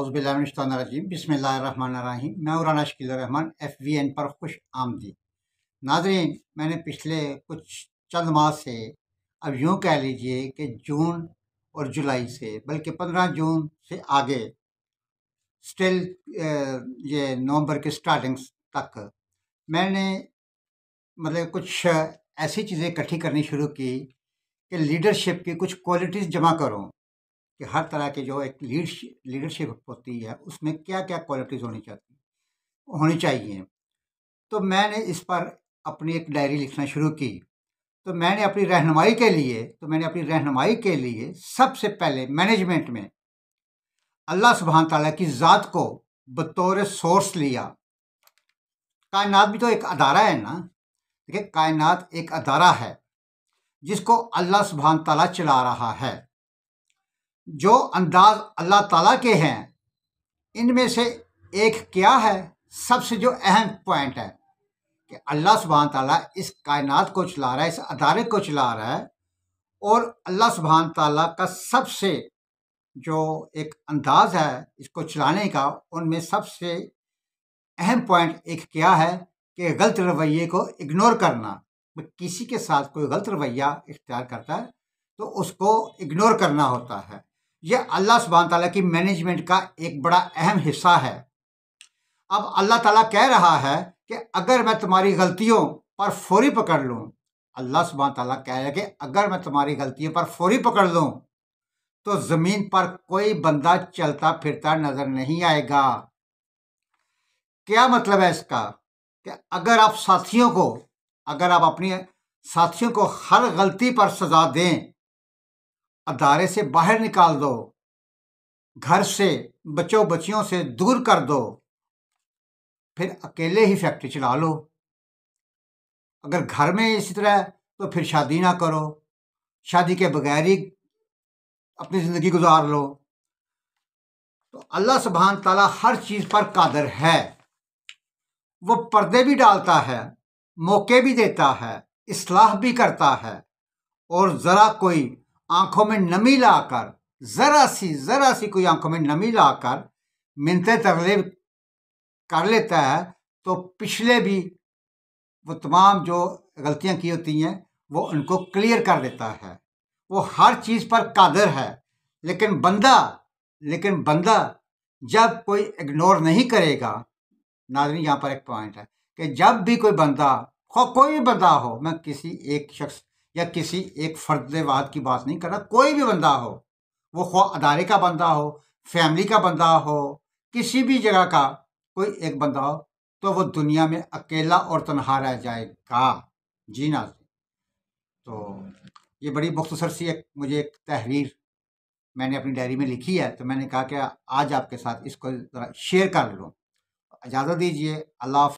अज़बिल्लाजीम बसमीम मैं Shakeel Rahman F V N पर खुश आमदी नाजरीन मैंने पिछले कुछ चंद माह से अब यूँ कह लीजिए कि जून और जुलाई से बल्कि पंद्रह जून से आगे स्टिल ये नवंबर के स्टार्टिंग तक मैंने मतलब कुछ ऐसी चीज़ें इकट्ठी करनी शुरू की कि लीडरशिप की कुछ क्वालिटीज़ जमा करूँ कि हर तरह के जो एक लीडरशिप होती है उसमें क्या क्या क्वालिटीज़ होनी चाहती होनी चाहिए तो मैंने इस पर अपनी एक डायरी लिखना शुरू की तो मैंने अपनी रहनुमाई के लिए तो मैंने अपनी रहनुमाई के लिए सबसे पहले मैनेजमेंट में अल्लाह सुबहान तला की ज़ात को बतौर सोर्स लिया कायनात भी तो एक अदारा है ना देखिए कायनात एक अदारा है जिसको अल्लाह सुबहान तला चला रहा है जो अंदाज अल्लाह ताला के हैं इनमें से एक क्या है सबसे जो अहम पॉइंट है कि अल्लाह सुबहान ताला इस कायनात को चला रहा है इस अदारे को चला रहा है और अल्लाह सुबहान ताला का सबसे जो एक अंदाज है इसको चलाने का उनमें सबसे अहम पॉइंट एक क्या है कि गलत रवैये को इग्नोर करना किसी के साथ कोई गलत रवैया इख्तियार करता है तो उसको इग्नोर करना होता है यह अल्लाह सुबहान तला की मैनेजमेंट का एक बड़ा अहम हिस्सा है अब अल्लाह ताला कह रहा है कि अगर मैं तुम्हारी गलतियों पर फौरी पकड़ लूँ अल्लाह सुबहान तला कह रहा है कि अगर मैं तुम्हारी गलतियों पर फौरी पकड़ लूँ तो ज़मीन पर कोई बंदा चलता फिरता नज़र नहीं आएगा क्या मतलब है इसका कि अगर आप साथियों को अगर आप अपने साथियों को हर गलती पर सजा दें अदारे से बाहर निकाल दो घर से बच्चों बच्चियों से दूर कर दो फिर अकेले ही फैक्ट्री चला लो अगर घर में इसी तरह तो फिर शादी ना करो शादी के बगैर ही अपनी ज़िंदगी गुजार लो तो अल्लाह सुबहान तला हर चीज़ पर कादर है वो पर्दे भी डालता है मौके भी देता है इसलाह भी करता है और ज़रा कोई आंखों में नमी लाकर जरा सी जरा सी कोई आंखों में नमी लाकर मिनते तरले कर लेता है तो पिछले भी वो तमाम जो गलतियां की होती हैं वो उनको क्लियर कर देता है वो हर चीज़ पर कादर है लेकिन बंदा लेकिन बंदा जब कोई इग्नोर नहीं करेगा नाजरी यहाँ पर एक पॉइंट है कि जब भी कोई बंदा कोई बंदा हो मैं किसी एक शख्स या किसी एक फर्दवाद की बात नहीं कर रहा कोई भी बंदा हो वो खो अदारे का बंदा हो फैमिली का बंदा हो किसी भी जगह का कोई एक बंदा हो तो वो दुनिया में अकेला और तनहा रह जाएगा जी ना तो ये बड़ी मुख्तसर सी एक मुझे एक तहरीर मैंने अपनी डायरी में लिखी है तो मैंने कहा कि आज आपके साथ इसको ज़रा शेयर कर लूँ इजाज़त दीजिए अल्लाह